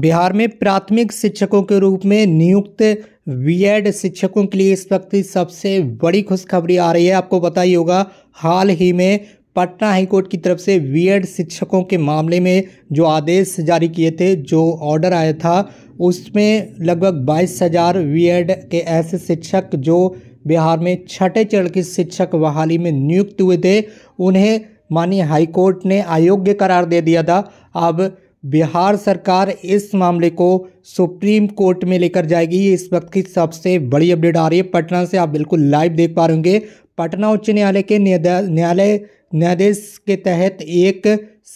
बिहार में प्राथमिक शिक्षकों के रूप में नियुक्त वीएड शिक्षकों के लिए इस वक्त सबसे बड़ी खुशखबरी आ रही है आपको पता ही होगा हाल ही में पटना हाईकोर्ट की तरफ से वीएड शिक्षकों के मामले में जो आदेश जारी किए थे जो ऑर्डर आया था उसमें लगभग बाईस हज़ार वीएड के ऐसे शिक्षक जो बिहार में छठे चरण के शिक्षक बहाली में नियुक्त हुए थे उन्हें माननीय हाईकोर्ट ने अयोग्य करार दे दिया था अब बिहार सरकार इस मामले को सुप्रीम कोर्ट में लेकर जाएगी ये इस वक्त की सबसे बड़ी अपडेट आ रही है पटना से आप बिल्कुल लाइव देख पा रहे होंगे पटना उच्च न्यायालय के न्यायालय न्यायाधीश के तहत एक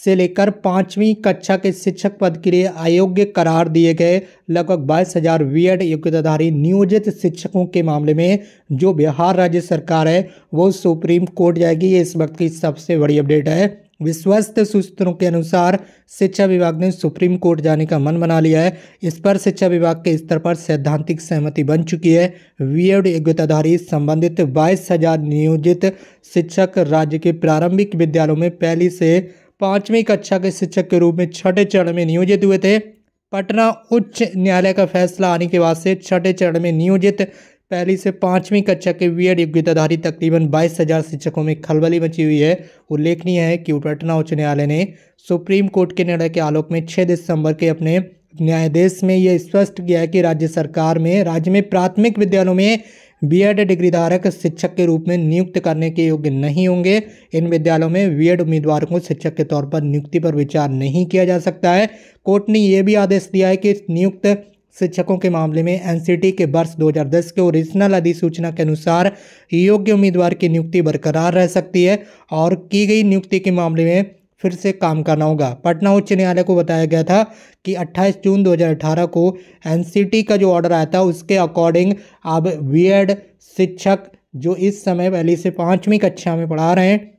से लेकर पाँचवीं कक्षा के शिक्षक पद के लिए अयोग्य करार दिए गए लगभग बाईस हज़ार एड योग्यताधारी नियोजित शिक्षकों के मामले में जो बिहार राज्य सरकार है वो सुप्रीम कोर्ट जाएगी ये इस वक्त की सबसे बड़ी अपडेट है विश्वस्त सूत्रों के अनुसार शिक्षा विभाग ने सुप्रीम कोर्ट जाने का मन बना लिया है इस पर शिक्षा विभाग के स्तर पर सैद्धांतिक सहमति बन चुकी है वीएड योग्यताधारी संबंधित बाईस हजार नियोजित शिक्षक राज्य के प्रारंभिक विद्यालयों में पहली से पाँचवीं कक्षा के शिक्षक के रूप में छठे चरण में नियोजित हुए थे पटना उच्च न्यायालय का फैसला आने के बाद से छठे चरण में नियोजित पहली से पाँचवीं कक्षा के एड योग्यताधारी तकरीबन बाईस हजार शिक्षकों में खलबली मची हुई है उल्लेखनीय है कि पटना उच्च न्यायालय ने सुप्रीम कोर्ट के निर्णय के आलोक में 6 दिसंबर के अपने न्यायाधीश में यह स्पष्ट किया है कि राज्य सरकार में राज्य में प्राथमिक विद्यालयों में बीएड डिग्री धारक शिक्षक के रूप में नियुक्त करने के योग्य नहीं होंगे इन विद्यालयों में एड उम्मीदवारों को शिक्षक के तौर पर नियुक्ति पर विचार नहीं किया जा सकता है कोर्ट ने यह भी आदेश दिया है कि नियुक्त शिक्षकों के मामले में एनसीटी के वर्ष 2010 के ओरिजिनल अधिसूचना के अनुसार योग्य उम्मीदवार की नियुक्ति बरकरार रह सकती है और की गई नियुक्ति के मामले में फिर से काम करना होगा पटना उच्च न्यायालय को बताया गया था कि 28 जून 2018 को एनसीटी का जो ऑर्डर आया था उसके अकॉर्डिंग अब बीएड शिक्षक जो इस समय पहली से पाँचवीं कक्षा में पढ़ा रहे हैं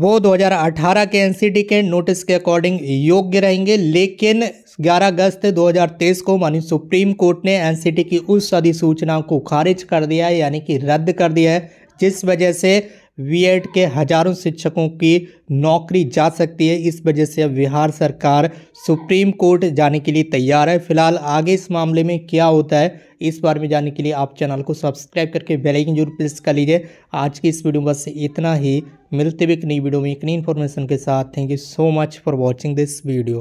वो 2018 के एनसीडी के नोटिस के अकॉर्डिंग योग्य रहेंगे लेकिन 11 अगस्त 2023 को माननीय सुप्रीम कोर्ट ने एनसीडी की उस अधिसूचना को खारिज कर दिया है यानी कि रद्द कर दिया है जिस वजह से वी के हजारों शिक्षकों की नौकरी जा सकती है इस वजह से अब बिहार सरकार सुप्रीम कोर्ट जाने के लिए तैयार है फिलहाल आगे इस मामले में क्या होता है इस बारे में जानने के लिए आप चैनल को सब्सक्राइब करके बेल आइकन जरूर प्रेस कर लीजिए आज की इस वीडियो में बस इतना ही मिलते हुए एक नई वीडियो में एक नई इन्फॉर्मेशन के साथ thank you so much for watching this video